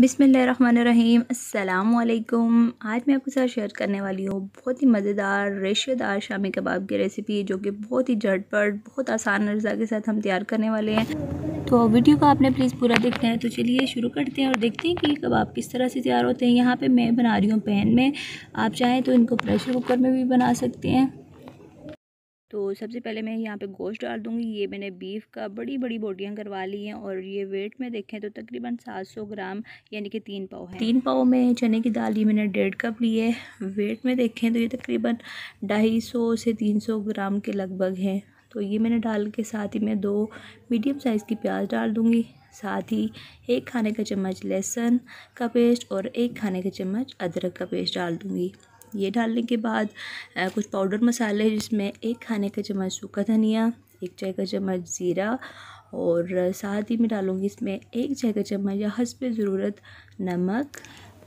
बिसमीम अल्लाम आज मैं आपके साथ शेयर करने वाली हूँ बहुत ही मज़ेदार रेशेदार शामी कबाब की रेसिपी जो कि बहुत ही झटपट बहुत आसान अर्ज़ा के साथ हम तैयार करने वाले हैं तो वीडियो को आपने प्लीज़ पूरा देखना है तो चलिए शुरू करते हैं और देखते हैं कि कबाब किस तरह से तैयार होते हैं यहाँ पर मैं बना रही हूँ पैन में आप चाहें तो इनको प्रेशर कुकर में भी बना सकते हैं तो सबसे पहले मैं यहाँ पे गोश्त डाल दूँगी ये मैंने बीफ का बड़ी बड़ी बोटियाँ करवा ली हैं और ये वेट में देखें तो तकरीबन 700 ग्राम यानी कि तीन पाव है तीन पाव में चने की दाल ये मैंने डेढ़ कप ली है वेट में देखें तो ये तकरीबन ढाई सौ से तीन सौ ग्राम के लगभग हैं तो ये मैंने डाल के साथ ही मैं दो मीडियम साइज़ की प्याज डाल दूँगी साथ ही एक खाने का चम्मच लहसुन का पेस्ट और एक खाने का चम्मच अदरक का पेस्ट डाल दूँगी ये डालने के बाद आ, कुछ पाउडर मसाले जिसमें एक खाने का चम्मच सूखा धनिया एक चाय का चम्मच ज़ीरा और साथ ही मैं डालूँगी इसमें एक चाय का चम्मच या हंस पे ज़रूरत नमक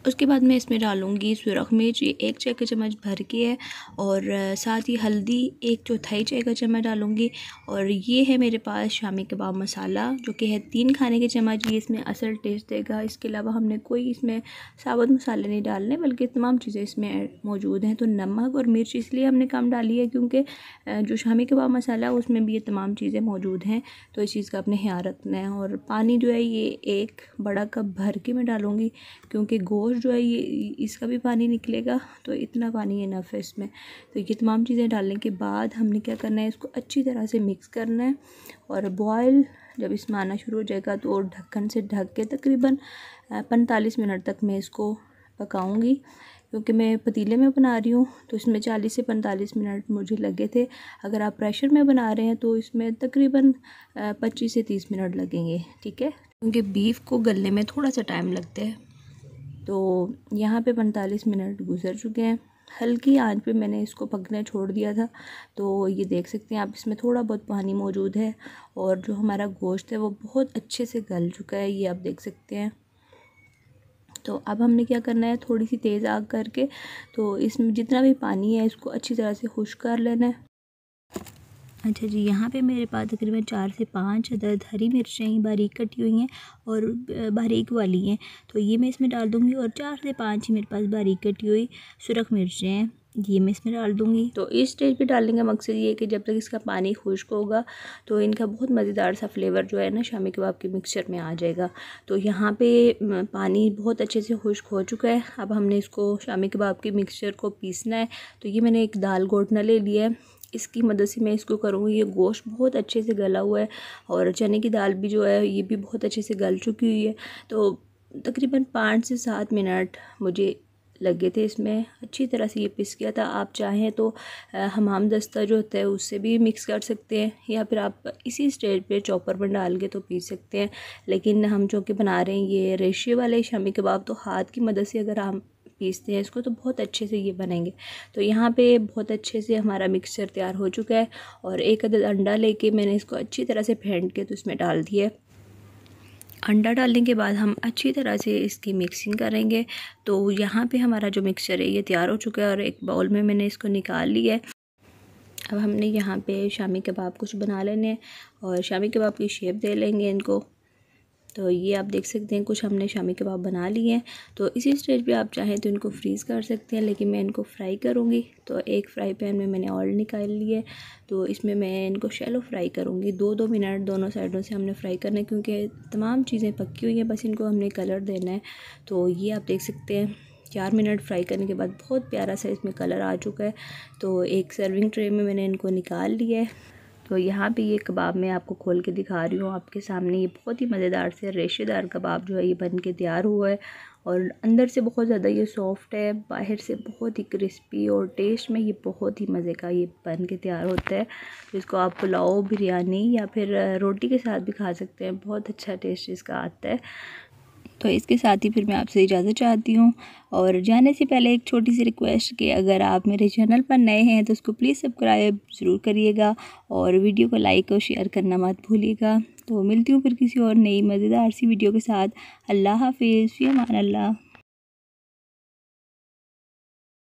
उसके बाद मैं इसमें डालूँगी सुरख मिर्च ये एक चाय का चम्मच भर के है और साथ ही हल्दी एक चौथाई चाय का चम्मच डालूँगी और ये है मेरे पास शामी कबाब मसाला जो कि है तीन खाने के चम्मच ये इसमें असल टेस्ट देगा इसके अलावा हमने कोई इसमें साबुत मसाले नहीं डालने बल्कि तमाम चीज़ें इसमें मौजूद हैं तो नमक और मिर्च इसलिए हमने कम डाली है क्योंकि जो शामी कबाब मसाला है उसमें भी ये तमाम चीज़ें मौजूद हैं तो इस चीज़ का अपने ख्याल रखना है और पानी जो है ये एक बड़ा कप भर के मैं डालूँगी क्योंकि गोश्त ऑलमोस्ट जो है ये इसका भी पानी निकलेगा तो इतना पानी है नफ है इसमें तो ये तमाम चीज़ें डालने के बाद हमने क्या करना है इसको अच्छी तरह से मिक्स करना है और बॉयल जब इसमें आना शुरू हो जाएगा तो ढक्कन से ढक के तकरीबन पैंतालीस मिनट तक मैं इसको पकाऊँगी क्योंकि मैं पतीले में बना रही हूँ तो इसमें चालीस से पैंतालीस मिनट मुझे लगे थे अगर आप प्रेशर में बना रहे हैं तो इसमें तकरीबन पच्चीस से तीस मिनट लगेंगे ठीक है क्योंकि बीफ को गलने में थोड़ा सा टाइम लगता है तो यहाँ पे पैंतालीस मिनट गुजर चुके हैं हल्की आंच पे मैंने इसको पकने छोड़ दिया था तो ये देख सकते हैं आप इसमें थोड़ा बहुत पानी मौजूद है और जो हमारा गोश्त है वो बहुत अच्छे से गल चुका है ये आप देख सकते हैं तो अब हमने क्या करना है थोड़ी सी तेज़ आग करके तो इसमें जितना भी पानी है इसको अच्छी तरह से खुश कर लेना है अच्छा जी यहाँ पे मेरे पास तकरीबन चार से पाँच अदद हरी मिर्चें बारीक कटी हुई हैं और बारीक वाली हैं तो ये मैं इसमें डाल दूँगी और चार से पाँच ही मेरे पास बारीक कटी हुई सुरख मिर्चें हैं ये मैं इसमें डाल दूँगी तो इस स्टेज पे डालने का मकसद ये है कि जब तक इसका पानी खुश्क होगा तो इनका बहुत मज़ेदार सा फ्लेवर जो है ना शामी कबाब के मिक्सचर में आ जाएगा तो यहाँ पे पानी बहुत अच्छे से खुश्क हो चुका है अब हमने इसको शामी कबाब के मिक्सचर को पीसना है तो ये मैंने एक दाल घोटना ले लिया है इसकी मदद से मैं इसको करूँगी ये गोश्त बहुत अच्छे से गला हुआ है और चने की दाल भी जो है ये भी बहुत अच्छे से गल चुकी हुई है तो तकरीबन पाँच से सात मिनट मुझे लगे थे इसमें अच्छी तरह से ये पिस गया था आप चाहें तो हमाम दस्ता जो होता है उससे भी मिक्स कर सकते हैं या फिर आप इसी स्टेज पे चॉपर पर डाल के तो पीस सकते हैं लेकिन हम जो कि बना रहे हैं ये रेशे वाले शामी कबाब तो हाथ की मदद से अगर हम पीसते हैं इसको तो बहुत अच्छे से ये बनेंगे तो यहाँ पे बहुत अच्छे से हमारा मिक्सचर तैयार हो चुका है और एक अदद अंडा लेके मैंने इसको अच्छी तरह से फेंट के तो इसमें डाल दिया अंडा डालने के बाद हम अच्छी तरह से इसकी मिक्सिंग करेंगे तो यहाँ पर हमारा जो मिक्सचर है ये तैयार हो चुका है और एक बाउल में मैंने इसको निकाल लिया है अब हमने यहाँ पे शामी कबाब कुछ बना लेने और शामी कबाब की शेप दे लेंगे इनको तो ये आप देख सकते हैं कुछ हमने शामी कबाब बना लिए हैं तो इसी स्टेज पे आप चाहें तो इनको फ्रीज़ कर सकते हैं लेकिन मैं इनको फ्राई करूँगी तो एक फ्राई पैन में मैंने ऑयल निकाल लिया है तो इसमें मैं इनको शेलो फ्राई करूँगी दो दो मिनट दोनों साइडों से हमने फ्राई करना है क्योंकि तमाम चीज़ें पक्की हुई हैं बस इनको हमने कलर देना है तो ये आप देख सकते हैं चार मिनट फ्राई करने के बाद बहुत प्यारा सा इसमें कलर आ चुका है तो एक सर्विंग ट्रे में मैंने इनको निकाल लिया है तो यहाँ पे ये कबाब मैं आपको खोल के दिखा रही हूँ आपके सामने ये बहुत ही मज़ेदार से रेशेदार कबाब जो है ये बन के तैयार हुआ है और अंदर से बहुत ज़्यादा ये सॉफ्ट है बाहर से बहुत ही क्रिस्पी और टेस्ट में ये बहुत ही मज़े का ये बन के तैयार होता है इसको आप पुलाव बिरयानी या फिर रोटी के साथ भी खा सकते हैं बहुत अच्छा टेस्ट इसका आता है तो इसके साथ ही फिर मैं आपसे इजाज़त चाहती हूँ और जाने से पहले एक छोटी सी रिक्वेस्ट कि अगर आप मेरे चैनल पर नए हैं तो उसको प्लीज़ सब्सक्राइब ज़रूर करिएगा और वीडियो को लाइक और शेयर करना मत भूलिएगा तो मिलती हूँ फिर किसी और नई मज़ेदार सी वीडियो के साथ अल्लाह हाफिज़ फ़ी अमान अल्लाह